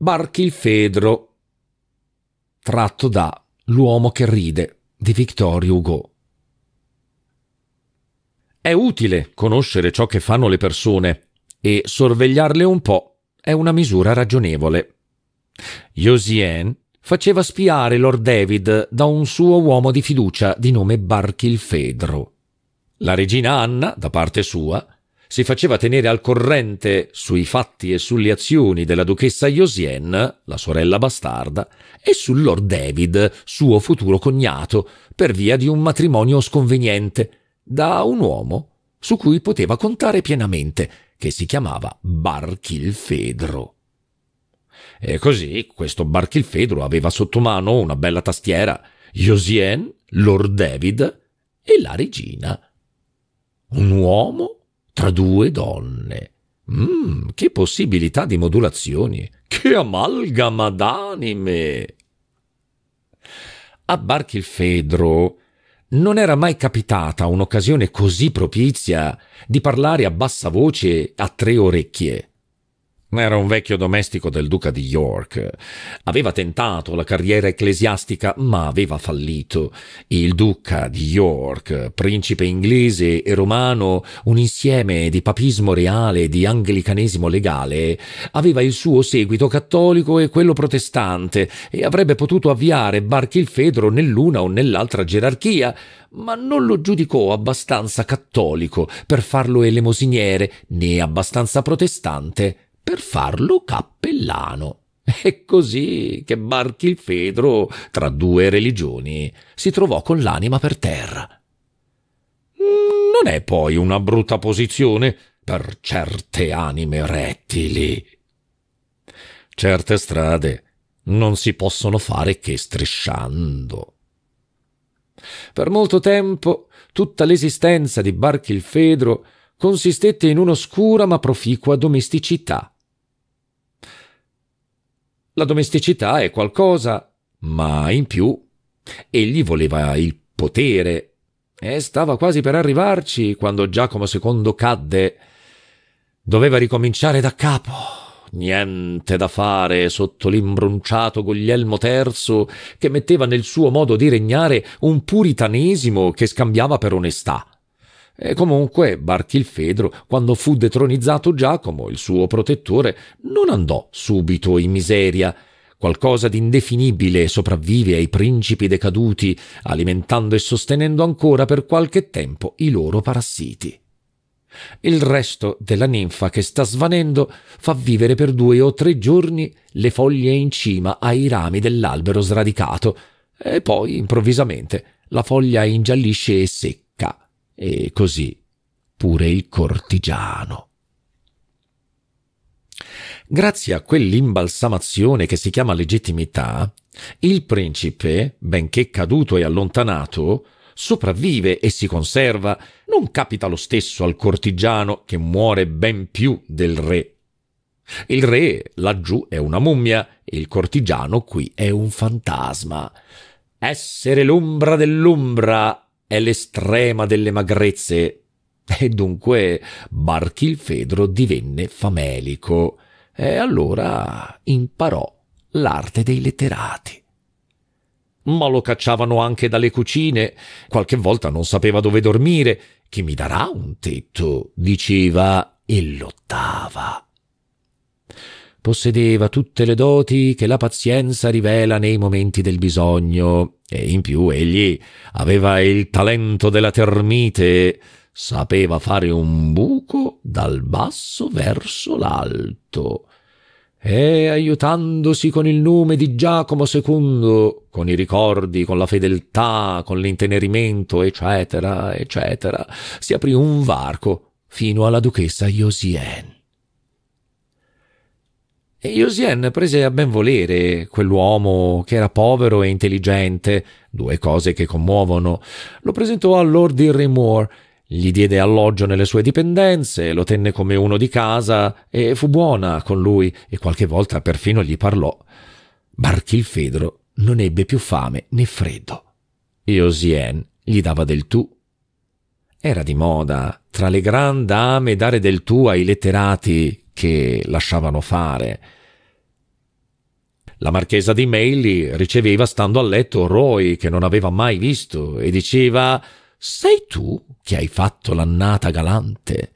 Barkilfedro, tratto da L'uomo che ride di Victor Hugo. È utile conoscere ciò che fanno le persone e sorvegliarle un po' è una misura ragionevole. Josien faceva spiare Lord David da un suo uomo di fiducia di nome Barkilfedro. La regina Anna, da parte sua, si faceva tenere al corrente sui fatti e sulle azioni della duchessa Josien, la sorella bastarda, e sul Lord David, suo futuro cognato, per via di un matrimonio sconveniente, da un uomo su cui poteva contare pienamente, che si chiamava Barchilfedro. E così questo Barchilfedro aveva sotto mano una bella tastiera, Josien, Lord David e la regina. Un uomo tra due donne. Mmm, che possibilità di modulazioni! Che amalgama d'anime! A Barkilphedro non era mai capitata un'occasione così propizia di parlare a bassa voce a tre orecchie era un vecchio domestico del duca di York. Aveva tentato la carriera ecclesiastica, ma aveva fallito. Il duca di York, principe inglese e romano, un insieme di papismo reale e di anglicanesimo legale, aveva il suo seguito cattolico e quello protestante e avrebbe potuto avviare Barchilfedro nell'una o nell'altra gerarchia, ma non lo giudicò abbastanza cattolico per farlo elemosiniere né abbastanza protestante per farlo cappellano. È così che Barchilfedro, tra due religioni, si trovò con l'anima per terra. Non è poi una brutta posizione per certe anime rettili. Certe strade non si possono fare che strisciando. Per molto tempo tutta l'esistenza di Barchilfedro consistette in un'oscura ma proficua domesticità la domesticità è qualcosa, ma in più egli voleva il potere e stava quasi per arrivarci quando Giacomo II cadde. Doveva ricominciare da capo. Niente da fare sotto l'imbronciato Guglielmo III che metteva nel suo modo di regnare un puritanesimo che scambiava per onestà. E comunque Barchilfedro, quando fu detronizzato Giacomo, il suo protettore, non andò subito in miseria. Qualcosa d'indefinibile sopravvive ai principi decaduti, alimentando e sostenendo ancora per qualche tempo i loro parassiti. Il resto della ninfa che sta svanendo fa vivere per due o tre giorni le foglie in cima ai rami dell'albero sradicato, e poi improvvisamente la foglia ingiallisce e secca e così pure il cortigiano. Grazie a quell'imbalsamazione che si chiama legittimità, il principe, benché caduto e allontanato, sopravvive e si conserva, non capita lo stesso al cortigiano che muore ben più del re. Il re laggiù è una mummia e il cortigiano qui è un fantasma. Essere l'ombra dell'ombra è l'estrema delle magrezze. E dunque Barchilfedro divenne famelico e allora imparò l'arte dei letterati. Ma lo cacciavano anche dalle cucine, qualche volta non sapeva dove dormire, chi mi darà un tetto, diceva e lottava possedeva tutte le doti che la pazienza rivela nei momenti del bisogno e in più egli aveva il talento della termite, sapeva fare un buco dal basso verso l'alto. E aiutandosi con il nome di Giacomo II, con i ricordi, con la fedeltà, con l'intenerimento, eccetera, eccetera, si aprì un varco fino alla duchessa Iosien. E Yosien prese a ben volere quell'uomo che era povero e intelligente, due cose che commuovono. Lo presentò a Lord Irry Moore, gli diede alloggio nelle sue dipendenze, lo tenne come uno di casa e fu buona con lui e qualche volta perfino gli parlò. Barchilfedro non ebbe più fame né freddo. Yosien gli dava del tu. Era di moda tra le gran dame dare del tu ai letterati che lasciavano fare. La marchesa di Maili riceveva stando a letto Roy che non aveva mai visto e diceva Sei tu che hai fatto l'annata galante?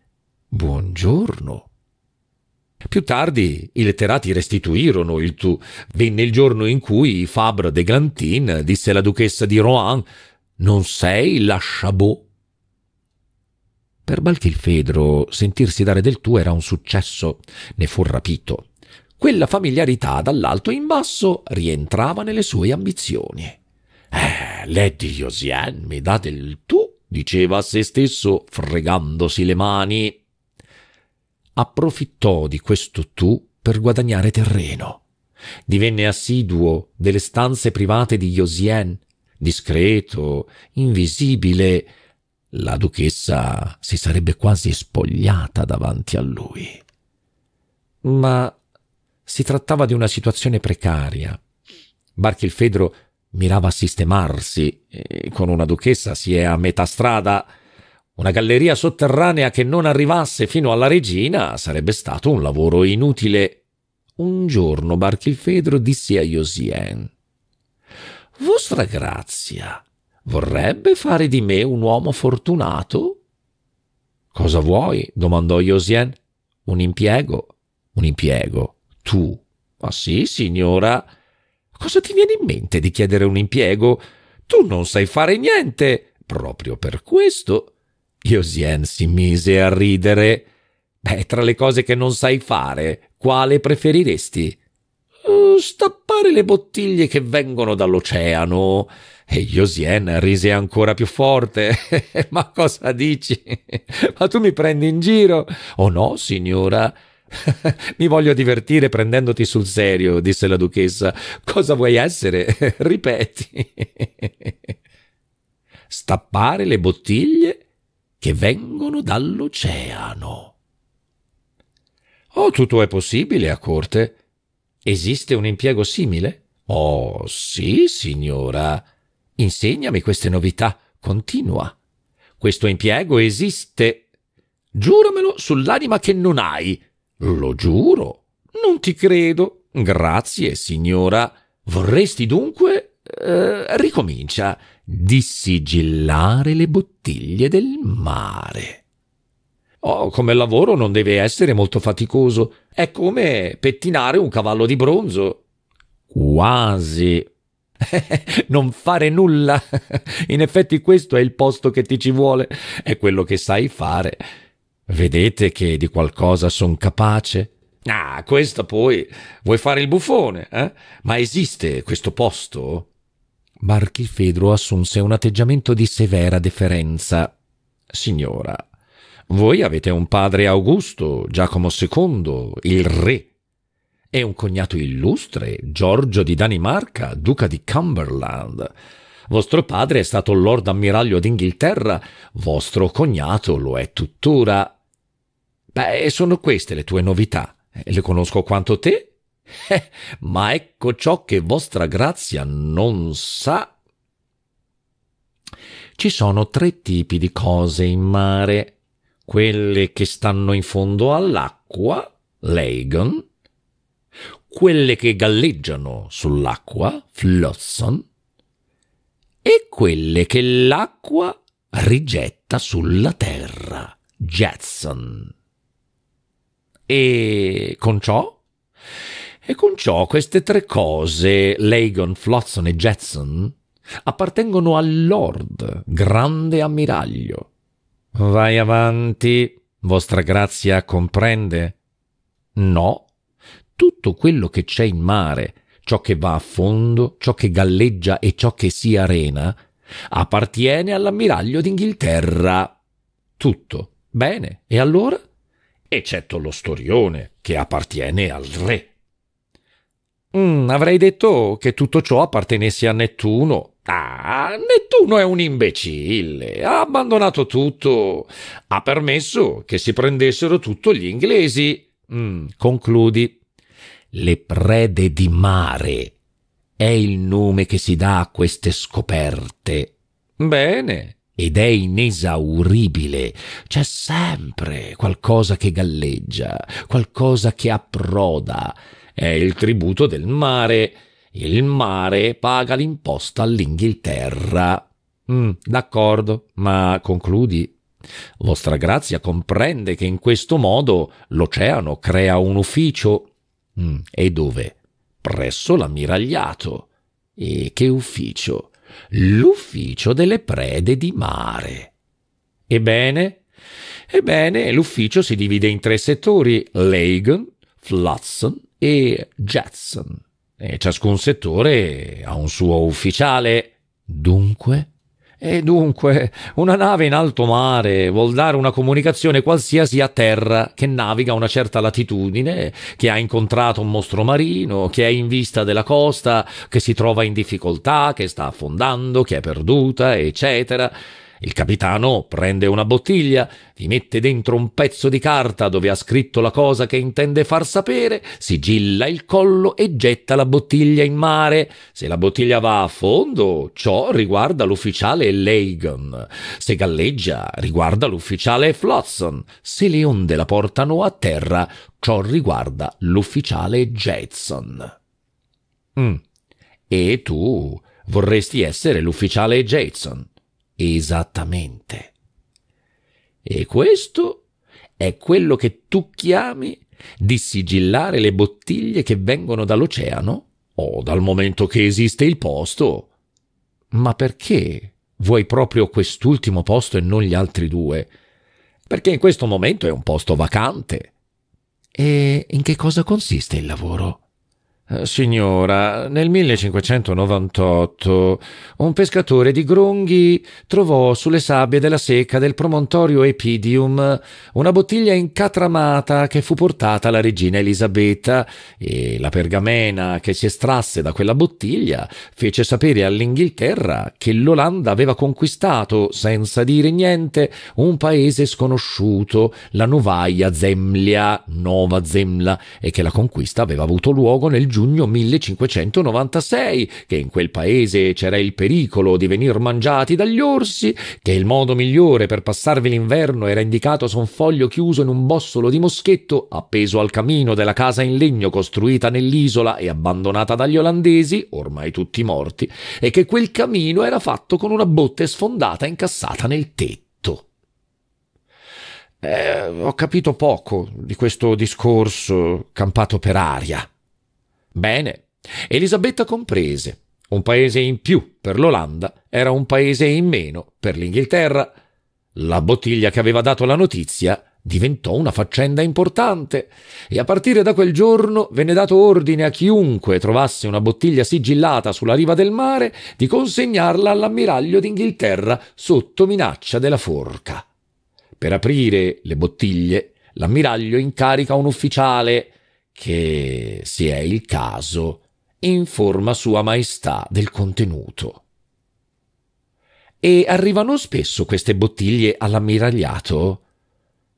Buongiorno. Più tardi i letterati restituirono il tu. Venne il giorno in cui Fabre de Glantin disse alla duchessa di Rohan Non sei la Chabot per Balchilfedro sentirsi dare del tu era un successo, ne fu rapito. Quella familiarità dall'alto in basso rientrava nelle sue ambizioni. Eh, Lady Josien mi dà del tu, diceva a se stesso, fregandosi le mani. Approfittò di questo tu per guadagnare terreno. Divenne assiduo delle stanze private di Josien, discreto, invisibile, la duchessa si sarebbe quasi spogliata davanti a lui. Ma si trattava di una situazione precaria. Barchilfedro mirava a sistemarsi, con una duchessa si è a metà strada. Una galleria sotterranea che non arrivasse fino alla regina sarebbe stato un lavoro inutile. Un giorno Barchilfedro disse a Josien: Vostra grazia, vorrebbe fare di me un uomo fortunato? Cosa vuoi? domandò Josien. Un impiego. Un impiego. Tu. Ma sì, signora. Cosa ti viene in mente di chiedere un impiego? Tu non sai fare niente. Proprio per questo. Josien si mise a ridere. Beh, tra le cose che non sai fare, quale preferiresti? Uh, stappare le bottiglie che vengono dall'oceano. E Yosien rise ancora più forte. Ma cosa dici? Ma tu mi prendi in giro? Oh no, signora. Mi voglio divertire prendendoti sul serio, disse la duchessa. Cosa vuoi essere? Ripeti. Stappare le bottiglie che vengono dall'oceano. Oh, tutto è possibile a corte. Esiste un impiego simile? Oh, sì, signora. Insegnami queste novità, continua. Questo impiego esiste. Giuramelo sull'anima che non hai. Lo giuro. Non ti credo. Grazie, signora. Vorresti dunque. Eh, ricomincia. Dissigillare le bottiglie del mare. Oh, come lavoro non deve essere molto faticoso. È come pettinare un cavallo di bronzo. Quasi, non fare nulla. In effetti questo è il posto che ti ci vuole, è quello che sai fare. Vedete che di qualcosa son capace? Ah, questo poi vuoi fare il buffone, eh? Ma esiste questo posto? Marchifedro assunse un atteggiamento di severa deferenza. Signora, voi avete un padre Augusto, Giacomo II, il re e un cognato illustre, Giorgio di Danimarca, duca di Cumberland. Vostro padre è stato Lord Ammiraglio d'Inghilterra, vostro cognato lo è tuttora. Beh, sono queste le tue novità. Le conosco quanto te? Eh, ma ecco ciò che vostra grazia non sa. Ci sono tre tipi di cose in mare. Quelle che stanno in fondo all'acqua, l'Agon, quelle che galleggiano sull'acqua, flosson, e quelle che l'acqua rigetta sulla terra, jetson. E con ciò? E con ciò queste tre cose, Lagon, Flotsam e Jetson, appartengono al Lord, grande ammiraglio. Vai avanti, vostra grazia comprende? No, tutto quello che c'è in mare, ciò che va a fondo, ciò che galleggia e ciò che si arena, appartiene all'ammiraglio d'Inghilterra. Tutto. Bene, e allora? Eccetto lo storione, che appartiene al re. Mm, avrei detto che tutto ciò appartenesse a Nettuno. Ah, Nettuno è un imbecille, ha abbandonato tutto, ha permesso che si prendessero tutto gli inglesi. Mm, concludi le prede di mare. È il nome che si dà a queste scoperte. Bene. Ed è inesauribile. C'è sempre qualcosa che galleggia, qualcosa che approda. È il tributo del mare. Il mare paga l'imposta all'Inghilterra. Mm, d'accordo, ma concludi. Vostra Grazia comprende che in questo modo l'oceano crea un ufficio Mm. E dove? Presso l'ammiragliato. E che ufficio? L'ufficio delle prede di mare. Ebbene? Ebbene, l'ufficio si divide in tre settori, Lagan, Flotsam e Jetson. E ciascun settore ha un suo ufficiale. Dunque, e dunque, una nave in alto mare vuol dare una comunicazione qualsiasi a terra che naviga a una certa latitudine, che ha incontrato un mostro marino, che è in vista della costa, che si trova in difficoltà, che sta affondando, che è perduta, eccetera. Il capitano prende una bottiglia, vi mette dentro un pezzo di carta dove ha scritto la cosa che intende far sapere, sigilla il collo e getta la bottiglia in mare. Se la bottiglia va a fondo, ciò riguarda l'ufficiale Lagon. Se galleggia, riguarda l'ufficiale Flotson. Se le onde la portano a terra, ciò riguarda l'ufficiale Jetson. Mm. E tu vorresti essere l'ufficiale Jetson. Esattamente. E questo è quello che tu chiami di sigillare le bottiglie che vengono dall'oceano o dal momento che esiste il posto. Ma perché vuoi proprio quest'ultimo posto e non gli altri due? Perché in questo momento è un posto vacante. E in che cosa consiste il lavoro? Eh, signora, nel 1598 un pescatore di Gronghi trovò sulle sabbie della secca del promontorio Epidium una bottiglia incatramata che fu portata alla regina Elisabetta e la pergamena che si estrasse da quella bottiglia fece sapere all'Inghilterra che l'Olanda aveva conquistato, senza dire niente, un paese sconosciuto, la Novaia Zemlia, Nova Zemla, e che la conquista aveva avuto luogo nel giugno giugno 1596, che in quel paese c'era il pericolo di venir mangiati dagli orsi, che il modo migliore per passarvi l'inverno era indicato su un foglio chiuso in un bossolo di moschetto appeso al camino della casa in legno costruita nell'isola e abbandonata dagli olandesi, ormai tutti morti, e che quel camino era fatto con una botte sfondata incassata nel tetto. Eh, ho capito poco di questo discorso campato per aria. Bene, Elisabetta comprese. Un paese in più per l'Olanda era un paese in meno per l'Inghilterra. La bottiglia che aveva dato la notizia diventò una faccenda importante e a partire da quel giorno venne dato ordine a chiunque trovasse una bottiglia sigillata sulla riva del mare di consegnarla all'ammiraglio d'Inghilterra sotto minaccia della forca. Per aprire le bottiglie l'ammiraglio incarica un ufficiale che, se è il caso, informa Sua Maestà del contenuto. E arrivano spesso queste bottiglie all'ammiragliato?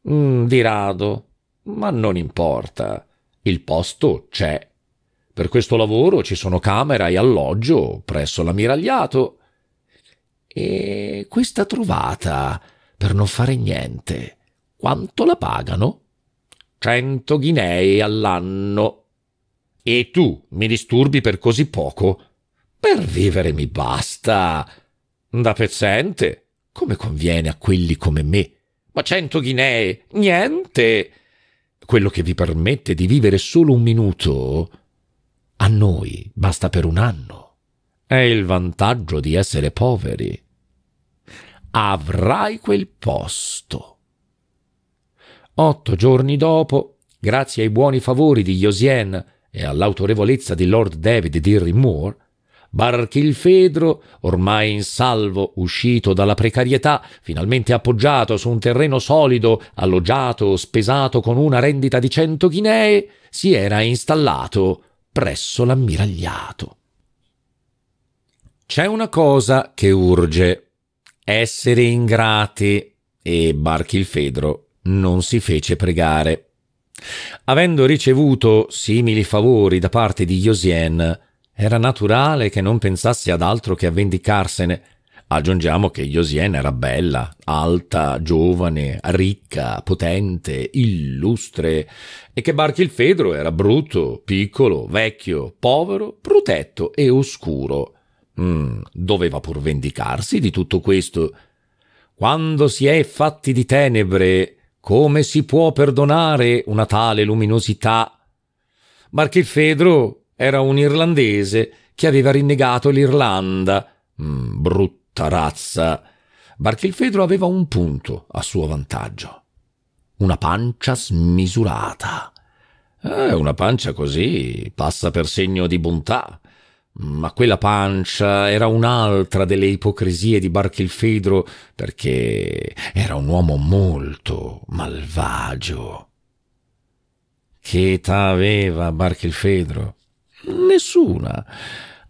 Mm, di rado, ma non importa. Il posto c'è. Per questo lavoro ci sono camera e alloggio presso l'ammiragliato. E questa trovata, per non fare niente, quanto la pagano? cento ghinei all'anno. E tu mi disturbi per così poco? Per vivere mi basta. Da pezzente, come conviene a quelli come me. Ma cento ghinee, niente. Quello che vi permette di vivere solo un minuto, a noi basta per un anno. È il vantaggio di essere poveri. Avrai quel posto Otto giorni dopo, grazie ai buoni favori di Josien e all'autorevolezza di Lord David di Moore, Barchilfedro, ormai in salvo, uscito dalla precarietà, finalmente appoggiato su un terreno solido, alloggiato, spesato con una rendita di cento chinee, si era installato presso l'ammiragliato. C'è una cosa che urge: essere ingrati, e Barchilfedro non si fece pregare. Avendo ricevuto simili favori da parte di Josien, era naturale che non pensasse ad altro che a vendicarsene. Aggiungiamo che Josien era bella, alta, giovane, ricca, potente, illustre, e che Barchi era brutto, piccolo, vecchio, povero, protetto e oscuro. Mm, doveva pur vendicarsi di tutto questo. Quando si è fatti di tenebre, come si può perdonare una tale luminosità? Barkilphedro era un irlandese che aveva rinnegato l'Irlanda. Mm, brutta razza. Barchilfedro aveva un punto a suo vantaggio. Una pancia smisurata. Eh, una pancia così passa per segno di bontà. Ma quella pancia era un'altra delle ipocrisie di Barkilphedro, perché era un uomo molto malvagio. Che età aveva Barkilphedro? Nessuna.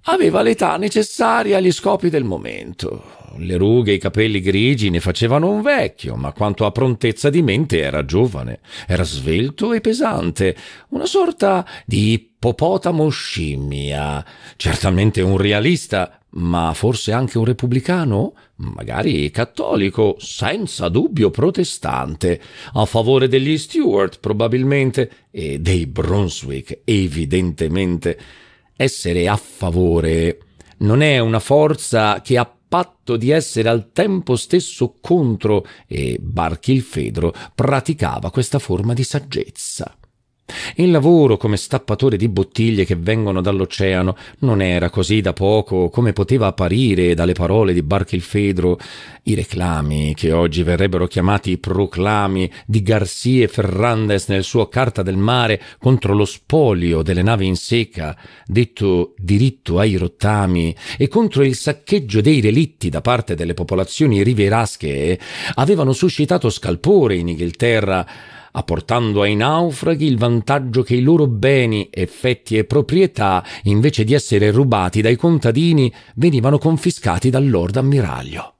Aveva l'età necessaria agli scopi del momento le rughe e i capelli grigi ne facevano un vecchio, ma quanto a prontezza di mente era giovane, era svelto e pesante, una sorta di ippopotamo scimmia, certamente un realista, ma forse anche un repubblicano, magari cattolico, senza dubbio protestante, a favore degli Stuart probabilmente e dei Brunswick evidentemente. Essere a favore non è una forza che appartiene patto di essere al tempo stesso contro e Barchilfedro praticava questa forma di saggezza. Il lavoro come stappatore di bottiglie che vengono dall'oceano non era così da poco come poteva apparire dalle parole di Barkilphedro i reclami, che oggi verrebbero chiamati proclami, di Garcia Ferrandes nel suo Carta del Mare contro lo spolio delle navi in secca, detto diritto ai rottami, e contro il saccheggio dei relitti da parte delle popolazioni rivierasche, avevano suscitato scalpore in Inghilterra apportando ai naufraghi il vantaggio che i loro beni, effetti e proprietà, invece di essere rubati dai contadini, venivano confiscati dal Lord Ammiraglio.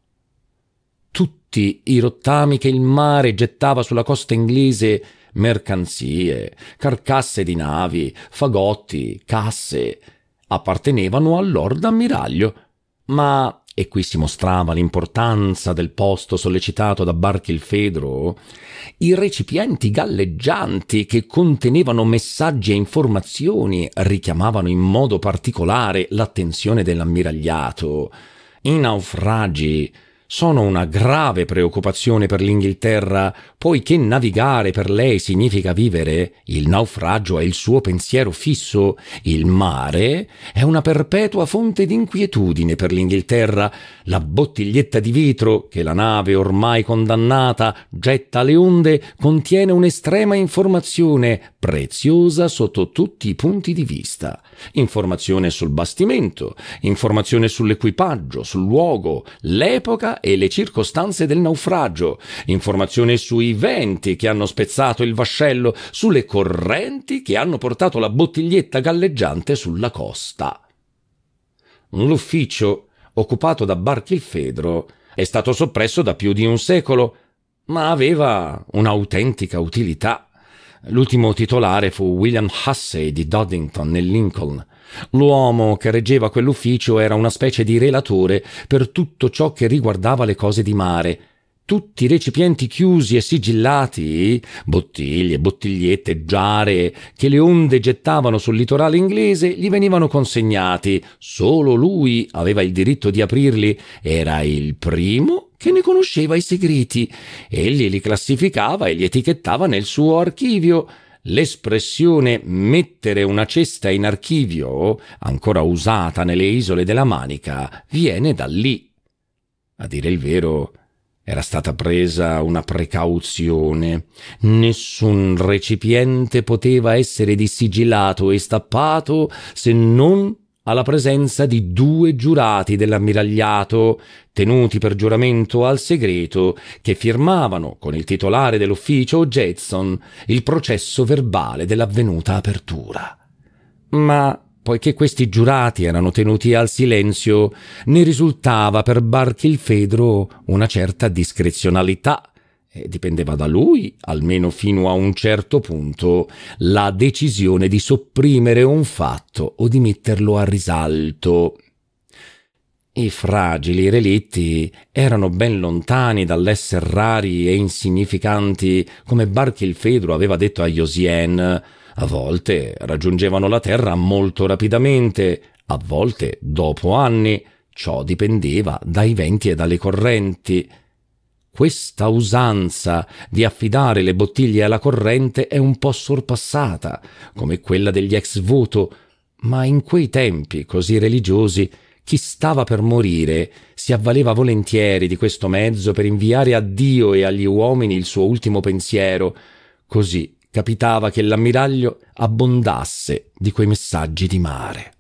Tutti i rottami che il mare gettava sulla costa inglese mercanzie, carcasse di navi, fagotti, casse, appartenevano al Lord Ammiraglio, ma e qui si mostrava l'importanza del posto sollecitato da Barkilphedro, i recipienti galleggianti che contenevano messaggi e informazioni richiamavano in modo particolare l'attenzione dell'ammiragliato. I naufragi sono una grave preoccupazione per l'Inghilterra, poiché navigare per lei significa vivere, il naufragio è il suo pensiero fisso, il mare è una perpetua fonte di inquietudine per l'Inghilterra, la bottiglietta di vetro che la nave ormai condannata getta alle onde contiene un'estrema informazione preziosa sotto tutti i punti di vista, informazione sul bastimento, informazione sull'equipaggio, sul luogo, l'epoca e le circostanze del naufragio, informazioni sui venti che hanno spezzato il vascello, sulle correnti che hanno portato la bottiglietta galleggiante sulla costa. L'ufficio, occupato da Barchilfedro, è stato soppresso da più di un secolo, ma aveva un'autentica utilità. L'ultimo titolare fu William Hussey di Doddington nel Lincoln. L'uomo che reggeva quell'ufficio era una specie di relatore per tutto ciò che riguardava le cose di mare. Tutti i recipienti chiusi e sigillati, bottiglie, bottigliette, giare, che le onde gettavano sul litorale inglese, gli venivano consegnati. Solo lui aveva il diritto di aprirli. Era il primo che ne conosceva i segreti. Egli li classificava e li etichettava nel suo archivio. L'espressione mettere una cesta in archivio, ancora usata nelle isole della Manica, viene da lì. A dire il vero, era stata presa una precauzione. Nessun recipiente poteva essere dissigillato e stappato se non alla presenza di due giurati dell'ammiragliato, tenuti per giuramento al segreto, che firmavano con il titolare dell'ufficio Jetson il processo verbale dell'avvenuta apertura. Ma poiché questi giurati erano tenuti al silenzio, ne risultava per Barkilfedro una certa discrezionalità eh, dipendeva da lui, almeno fino a un certo punto, la decisione di sopprimere un fatto o di metterlo a risalto. I fragili relitti erano ben lontani dall'essere rari e insignificanti, come Barkilphedro aveva detto a Josien. A volte raggiungevano la terra molto rapidamente, a volte dopo anni. Ciò dipendeva dai venti e dalle correnti. Questa usanza di affidare le bottiglie alla corrente è un po' sorpassata, come quella degli ex voto, ma in quei tempi così religiosi chi stava per morire si avvaleva volentieri di questo mezzo per inviare a Dio e agli uomini il suo ultimo pensiero. Così capitava che l'ammiraglio abbondasse di quei messaggi di mare.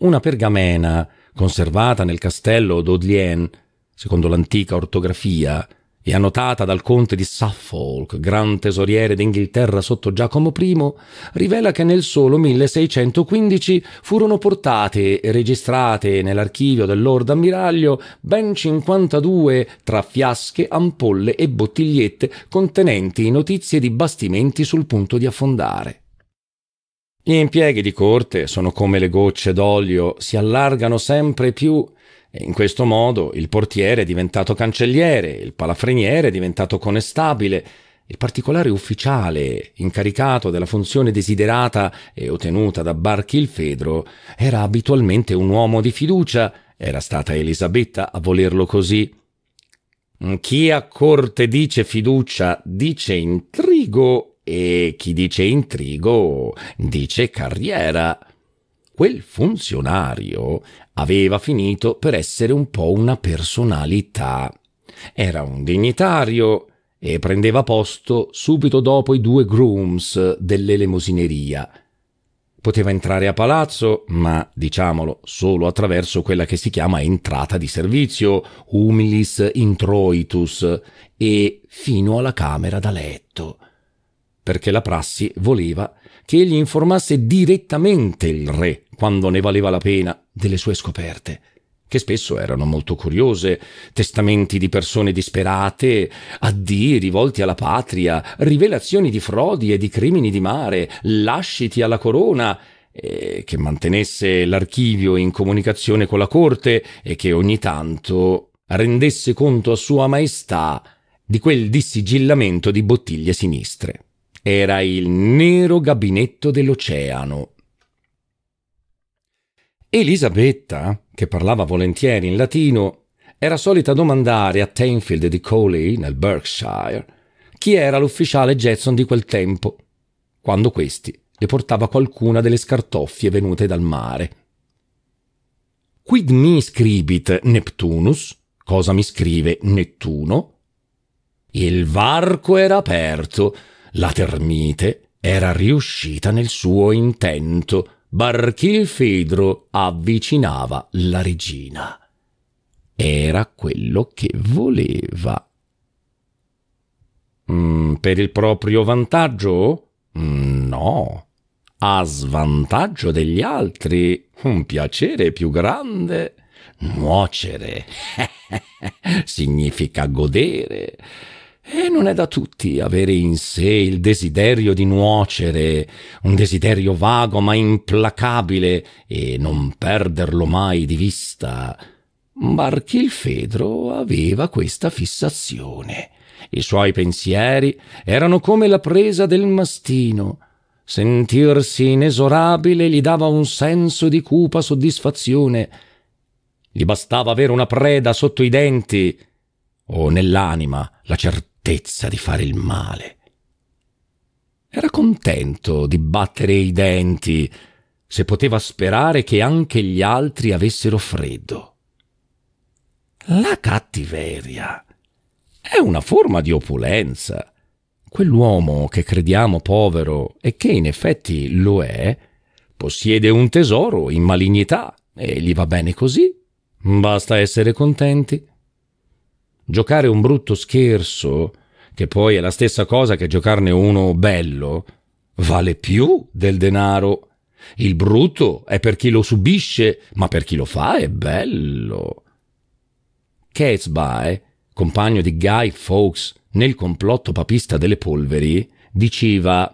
Una pergamena conservata nel castello d'Odlien secondo l'antica ortografia, e annotata dal conte di Suffolk, gran tesoriere d'Inghilterra sotto Giacomo I, rivela che nel solo 1615 furono portate e registrate nell'archivio del Lord Ammiraglio ben 52 tra fiasche, ampolle e bottigliette contenenti notizie di bastimenti sul punto di affondare. Gli impieghi di corte sono come le gocce d'olio, si allargano sempre più in questo modo il portiere è diventato cancelliere, il palafreniere è diventato conestabile, il particolare ufficiale incaricato della funzione desiderata e ottenuta da Barchilfedro era abitualmente un uomo di fiducia, era stata Elisabetta a volerlo così. Chi a corte dice fiducia dice intrigo e chi dice intrigo dice carriera quel funzionario aveva finito per essere un po' una personalità. Era un dignitario e prendeva posto subito dopo i due grooms dell'elemosineria. Poteva entrare a palazzo, ma diciamolo solo attraverso quella che si chiama entrata di servizio, humilis introitus, e fino alla camera da letto, perché la prassi voleva che egli informasse direttamente il re, quando ne valeva la pena, delle sue scoperte, che spesso erano molto curiose, testamenti di persone disperate, addii rivolti alla patria, rivelazioni di frodi e di crimini di mare, lasciti alla corona, e che mantenesse l'archivio in comunicazione con la corte e che ogni tanto rendesse conto a Sua Maestà di quel dissigillamento di bottiglie sinistre. Era il nero gabinetto dell'oceano. Elisabetta, che parlava volentieri in latino, era solita domandare a Tenfield di Coley, nel Berkshire, chi era l'ufficiale Jetson di quel tempo, quando questi le portava qualcuna delle scartoffie venute dal mare. Quid mi scribit Neptunus? Cosa mi scrive Nettuno? Il varco era aperto, la termite era riuscita nel suo intento. Barchilfedro avvicinava la regina. Era quello che voleva. Mm, per il proprio vantaggio? Mm, no. A svantaggio degli altri? Un piacere più grande? Nuocere significa godere. E non è da tutti avere in sé il desiderio di nuocere, un desiderio vago ma implacabile e non perderlo mai di vista. Barchilfedro aveva questa fissazione. I suoi pensieri erano come la presa del mastino. Sentirsi inesorabile gli dava un senso di cupa soddisfazione. Gli bastava avere una preda sotto i denti o nell'anima la certezza certezza di fare il male. Era contento di battere i denti se poteva sperare che anche gli altri avessero freddo. La cattiveria è una forma di opulenza. Quell'uomo che crediamo povero e che in effetti lo è, possiede un tesoro in malignità e gli va bene così. Basta essere contenti. Giocare un brutto scherzo, che poi è la stessa cosa che giocarne uno bello, vale più del denaro. Il brutto è per chi lo subisce, ma per chi lo fa è bello. Catesby, compagno di Guy Fawkes nel complotto papista delle polveri, diceva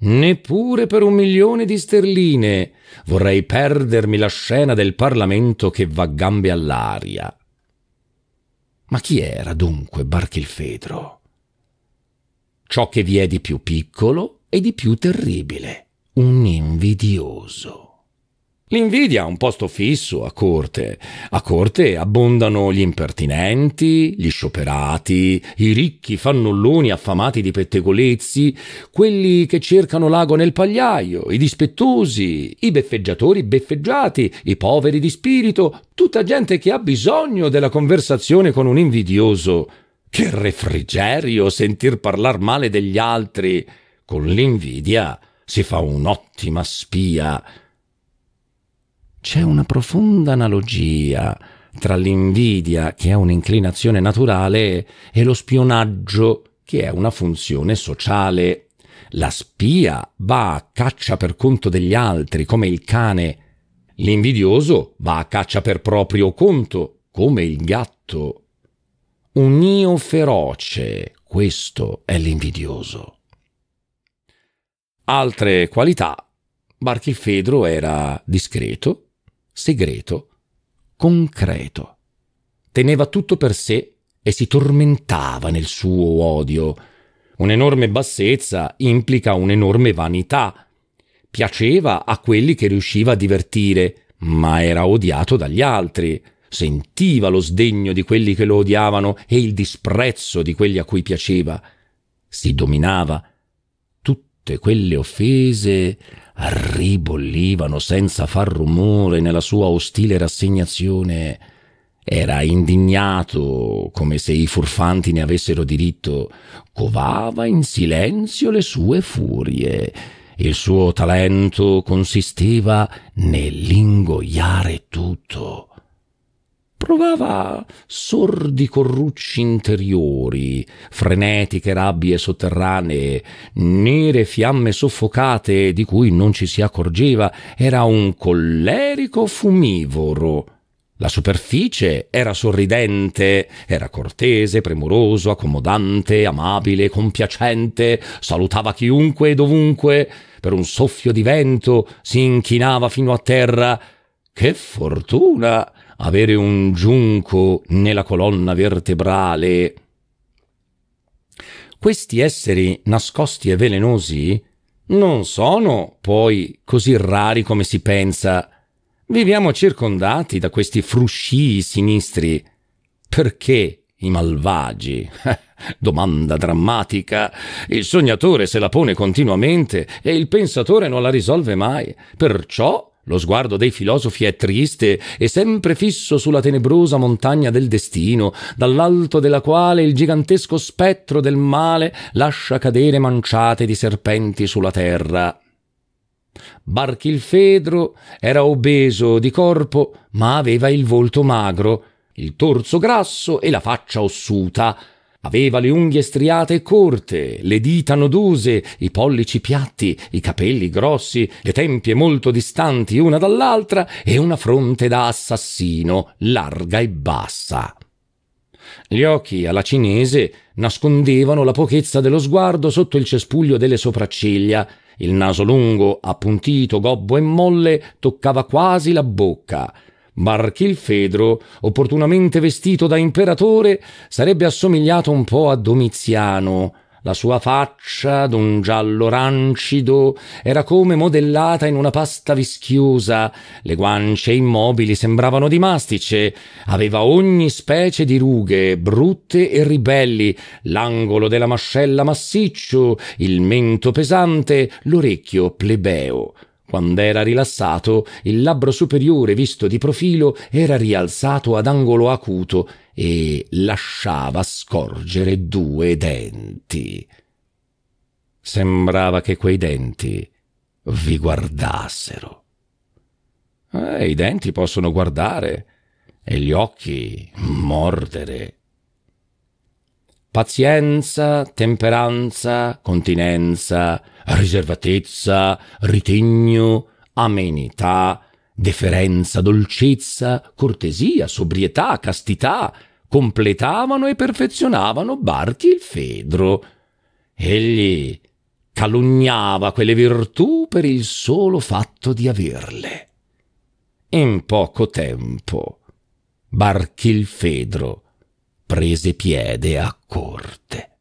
Neppure per un milione di sterline vorrei perdermi la scena del Parlamento che va gambe all'aria. Ma chi era dunque Barchilfedro? Ciò che vi è di più piccolo e di più terribile, un invidioso. L'invidia ha un posto fisso a corte. A corte abbondano gli impertinenti, gli scioperati, i ricchi fannulloni affamati di pettegolezzi, quelli che cercano l'ago nel pagliaio, i dispettosi, i beffeggiatori beffeggiati, i poveri di spirito, tutta gente che ha bisogno della conversazione con un invidioso. Che refrigerio sentir parlar male degli altri. Con l'invidia si fa un'ottima spia c'è una profonda analogia tra l'invidia, che è un'inclinazione naturale, e lo spionaggio, che è una funzione sociale. La spia va a caccia per conto degli altri, come il cane. L'invidioso va a caccia per proprio conto, come il gatto. Un io feroce, questo è l'invidioso. Altre qualità. Barchilfedro era discreto, segreto, concreto. Teneva tutto per sé e si tormentava nel suo odio. Un'enorme bassezza implica un'enorme vanità. Piaceva a quelli che riusciva a divertire, ma era odiato dagli altri. Sentiva lo sdegno di quelli che lo odiavano e il disprezzo di quelli a cui piaceva. Si dominava. Tutte quelle offese ribollivano senza far rumore nella sua ostile rassegnazione. Era indignato, come se i furfanti ne avessero diritto, covava in silenzio le sue furie. Il suo talento consisteva nell'ingoiare tutto provava sordi corrucci interiori, frenetiche rabbie sotterranee, nere fiamme soffocate di cui non ci si accorgeva, era un collerico fumivoro. La superficie era sorridente, era cortese, premuroso, accomodante, amabile, compiacente, salutava chiunque e dovunque, per un soffio di vento si inchinava fino a terra. Che fortuna! avere un giunco nella colonna vertebrale. Questi esseri nascosti e velenosi non sono poi così rari come si pensa. Viviamo circondati da questi fruscii sinistri. Perché i malvagi? Domanda drammatica. Il sognatore se la pone continuamente e il pensatore non la risolve mai. Perciò lo sguardo dei filosofi è triste e sempre fisso sulla tenebrosa montagna del destino, dall'alto della quale il gigantesco spettro del male lascia cadere manciate di serpenti sulla terra. Barchilfedro era obeso di corpo, ma aveva il volto magro, il torso grasso e la faccia ossuta. Aveva le unghie striate e corte, le dita nodose, i pollici piatti, i capelli grossi, le tempie molto distanti una dall'altra e una fronte da assassino, larga e bassa. Gli occhi alla cinese nascondevano la pochezza dello sguardo sotto il cespuglio delle sopracciglia, il naso lungo, appuntito, gobbo e molle toccava quasi la bocca, Marchilfedro, opportunamente vestito da imperatore, sarebbe assomigliato un po' a Domiziano. La sua faccia, d'un giallo rancido, era come modellata in una pasta vischiosa, le guance immobili sembravano di mastice, aveva ogni specie di rughe, brutte e ribelli, l'angolo della mascella massiccio, il mento pesante, l'orecchio plebeo. Quando era rilassato, il labbro superiore visto di profilo era rialzato ad angolo acuto e lasciava scorgere due denti. Sembrava che quei denti vi guardassero. Eh, I denti possono guardare e gli occhi mordere pazienza, temperanza, continenza, riservatezza, ritegno, amenità, deferenza, dolcezza, cortesia, sobrietà, castità, completavano e perfezionavano Barchi il Fedro. Egli calunniava quelle virtù per il solo fatto di averle. In poco tempo, Barchilfedro prese piede a corte.